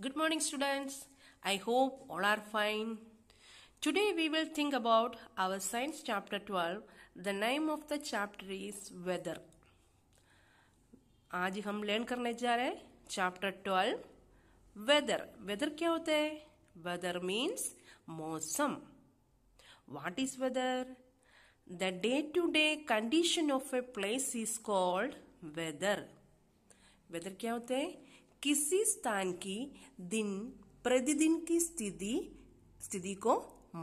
Good morning students. I hope all are fine. Today we will think about our science chapter 12. The name of the chapter is weather. आज हम learn करने जा रहे हैं chapter 12 weather. Weather क्या होता है? Weather means मौसम. What is weather? The day-to-day -day condition of a place is called weather. Weather क्या होता है? किसी स्थान की दिन प्रतिदिन की स्थिति स्थिति को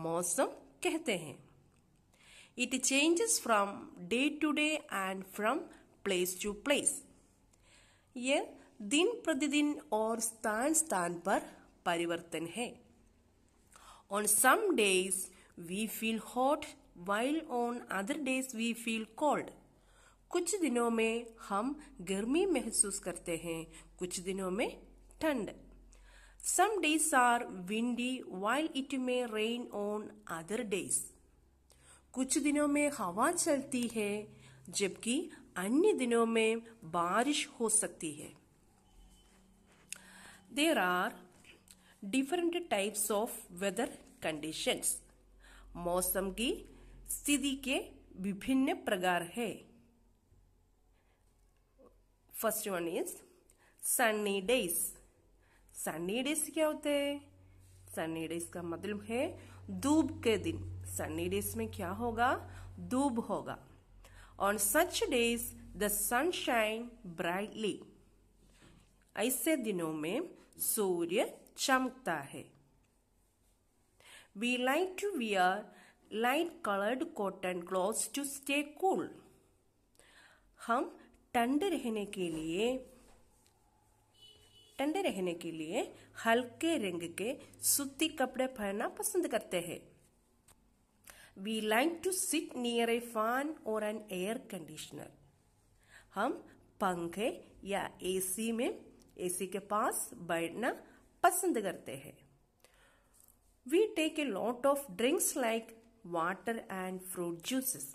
मौसम कहते हैं it changes from day to day and from place to place ये दिन प्रतिदिन और स्थान स्थान पर परिवर्तन है on some days we feel hot while on other days we feel cold कुछ दिनों में हम गर्मी महसूस करते हैं कुछ दिनों में ठंड some days are windy while it may rain on other days कुछ दिनों में हवा चलती है जबकि अन्य दिनों में बारिश हो सकती है there are different types of weather conditions मौसम की स्थिति के विभिन्न प्रकार है first one is sunny days sunny days क्या होते हैं सनी डेज का मतलब है धूप के दिन सनी डेज में क्या होगा धूप होगा on such days the sun shine brightly ऐसे दिनों में सूर्य चमकता है we like to wear light coloured cotton cloth to stay cool हम ठंडे रहने के लिए ठंडे रहने के लिए हल्के रंग के सूती कपड़े पहनना पसंद करते हैं we like to sit near a fan और एन एयर कंडीशनर हम पंखे या एसी में एसी के पास बैठना पसंद करते हैं we take a lot of drinks like water and fruit juices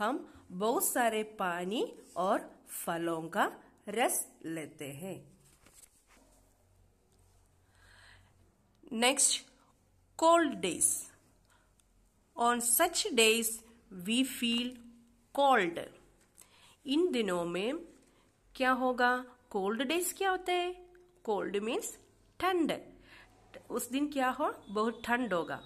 हम बहुत सारे पानी और फलों का रस लेते हैं next cold days on such days we feel cold इन दिनों में क्या होगा कोल्ड डेज क्या होते हैं कोल्ड मीन्स ठंड उस दिन क्या हो बहुत ठंड होगा